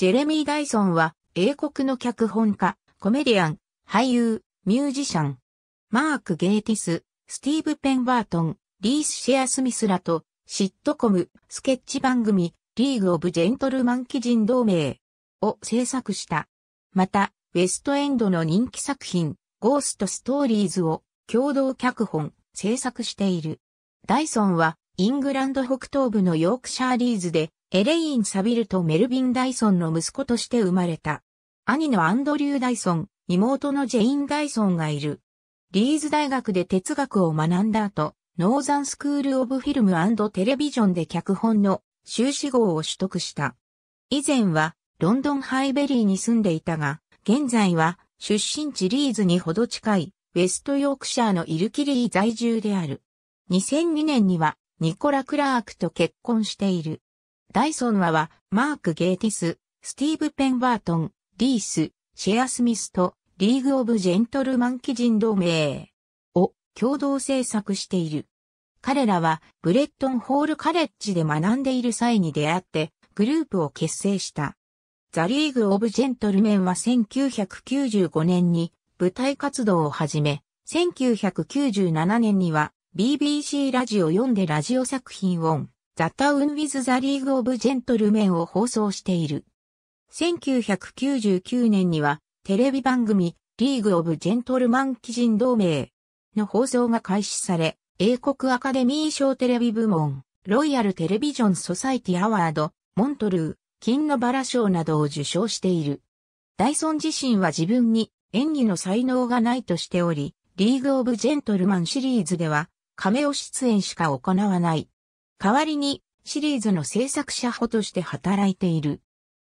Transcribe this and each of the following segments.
ジェレミー・ダイソンは、英国の脚本家、コメディアン、俳優、ミュージシャン。マーク・ゲイティス、スティーブ・ペンバートン、リース・シェア・スミスらと、シットコム、スケッチ番組、リーグ・オブ・ジェントルマン・基人同盟を制作した。また、ウェストエンドの人気作品、ゴースト・ストーリーズを共同脚本、制作している。ダイソンは、イングランド北東部のヨークシャーリーズで、エレイン・サビルとメルビン・ダイソンの息子として生まれた。兄のアンドリュー・ダイソン、妹のジェイン・ダイソンがいる。リーズ大学で哲学を学んだ後、ノーザンスクール・オブ・フィルムテレビジョンで脚本の修士号を取得した。以前はロンドン・ハイベリーに住んでいたが、現在は出身地リーズにほど近いウェストヨークシャーのイルキリー在住である。2002年にはニコラ・クラークと結婚している。ダイソンはマーク・ゲーティス、スティーブ・ペンバートン、リース、シェア・スミスと、リーグ・オブ・ジェントルマン基人同盟を共同制作している。彼らは、ブレットン・ホール・カレッジで学んでいる際に出会って、グループを結成した。ザ・リーグ・オブ・ジェントルメンは1995年に舞台活動を始め、1997年には BBC ラジオ4でラジオ作品オン。ザ・タウン・ウィズ・ザ・リーグ・オブ・ジェントルメンを放送している。1999年には、テレビ番組、リーグ・オブ・ジェントルマン基人同盟の放送が開始され、英国アカデミー賞テレビ部門、ロイヤル・テレビジョン・ソサイティ・アワード、モントルー、金のバラ賞などを受賞している。ダイソン自身は自分に演技の才能がないとしており、リーグ・オブ・ジェントルマンシリーズでは、カメオ出演しか行わない。代わりにシリーズの制作者補として働いている。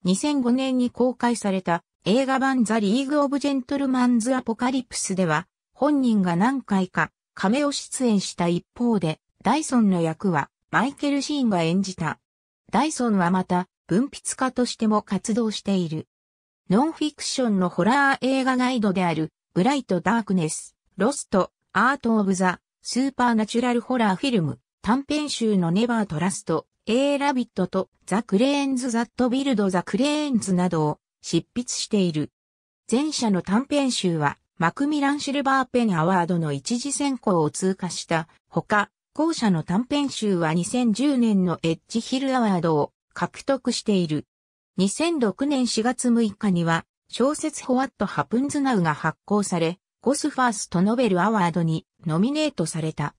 2005年に公開された映画版ザ・リーグ・オブ・ジェントルマンズ・アポカリプスでは本人が何回か亀を出演した一方でダイソンの役はマイケル・シーンが演じた。ダイソンはまた文筆家としても活動している。ノンフィクションのホラー映画ガイドであるブライト・ダークネス、ロスト、アート・オブ・ザ・スーパーナチュラル・ホラー・フィルム、短編集のネバートラスト、A ラビットとザ・クレーンズ・ザット・ビルド・ザ・クレーンズなどを執筆している。前者の短編集はマクミラン・シルバーペン・アワードの一次選考を通過したほか、後者の短編集は2010年のエッジヒル・アワードを獲得している。2006年4月6日には小説ホワット・ハプンズ・ナウが発行され、ゴスファーストノベルアワードにノミネートされた。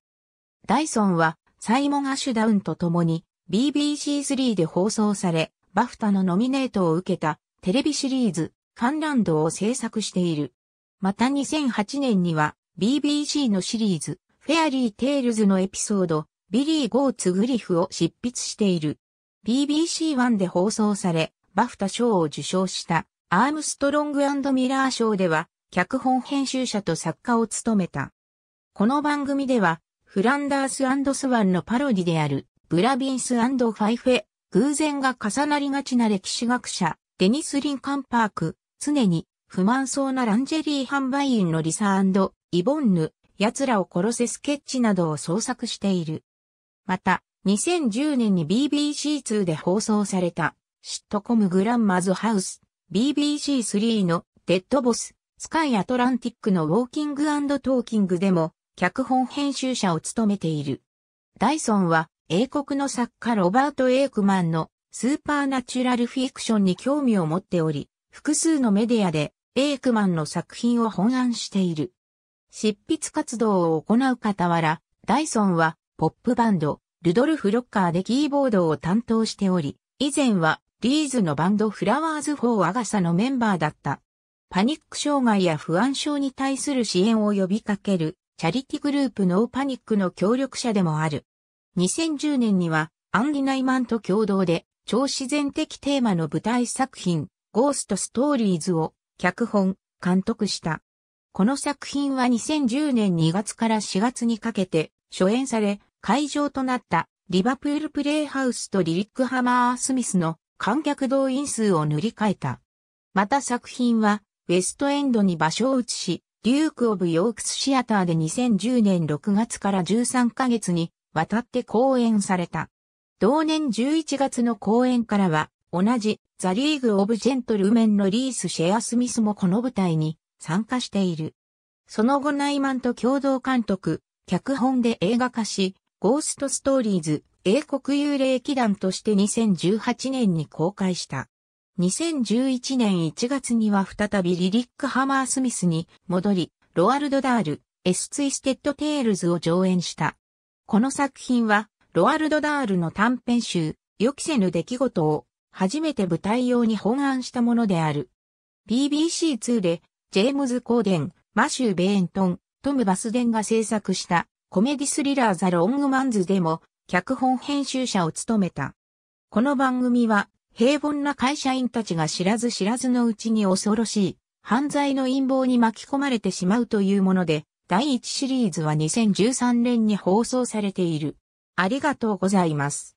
ダイソンはサイモン・アシュダウンと共に BBC3 で放送され、バフタのノミネートを受けたテレビシリーズ、カンランドを制作している。また2008年には BBC のシリーズ、フェアリー・テイルズのエピソード、ビリー・ゴーツ・グリフを執筆している。BBC1 で放送され、バフタ賞を受賞したアームストロングミラー賞では、脚本編集者と作家を務めた。この番組では、フランダーススワンのパロディである、ブラビンスファイフェ、偶然が重なりがちな歴史学者、デニス・リンカンパーク、常に不満そうなランジェリー販売員のリサイボンヌ、奴らを殺せスケッチなどを創作している。また、2010年に BBC2 で放送された、シットコムグランマズハウス、BBC3 のデッドボス、スカイアトランティックのウォーキングトーキングでも、脚本編集者を務めている。ダイソンは英国の作家ロバート・エイクマンのスーパーナチュラルフィクションに興味を持っており、複数のメディアでエイクマンの作品を本案している。執筆活動を行う傍ら、ダイソンはポップバンド、ルドルフ・ロッカーでキーボードを担当しており、以前はリーズのバンドフラワーズ・フォー・アガサのメンバーだった。パニック障害や不安症に対する支援を呼びかけるチャリティグループノーパニックの協力者でもある。2010年には、アンリ・ナイマンと共同で、超自然的テーマの舞台作品、ゴーストストーリーズを脚本、監督した。この作品は2010年2月から4月にかけて初演され、会場となったリバプールプレイハウスとリリックハマー・スミスの観客動員数を塗り替えた。また作品はウェストエンドに場所を移し、デューク・オブ・ヨークス・シアターで2010年6月から13ヶ月にわたって公演された。同年11月の公演からは、同じザ・リーグ・オブ・ジェントルメンのリース・シェア・スミスもこの舞台に参加している。その後ナイマンと共同監督、脚本で映画化し、ゴースト・ストーリーズ、英国幽霊祈団として2018年に公開した。2011年1月には再びリリック・ハマースミスに戻り、ロアルド・ダール、エス・ツイステッド・テールズを上演した。この作品は、ロアルド・ダールの短編集、予期せぬ出来事を、初めて舞台用に本案したものである。BBC2 で、ジェームズ・コーデン、マシュー・ベエントン、トム・バスデンが制作した、コメディスリラー・ザ・ロング・マンズでも、脚本編集者を務めた。この番組は、平凡な会社員たちが知らず知らずのうちに恐ろしい犯罪の陰謀に巻き込まれてしまうというもので、第1シリーズは2013年に放送されている。ありがとうございます。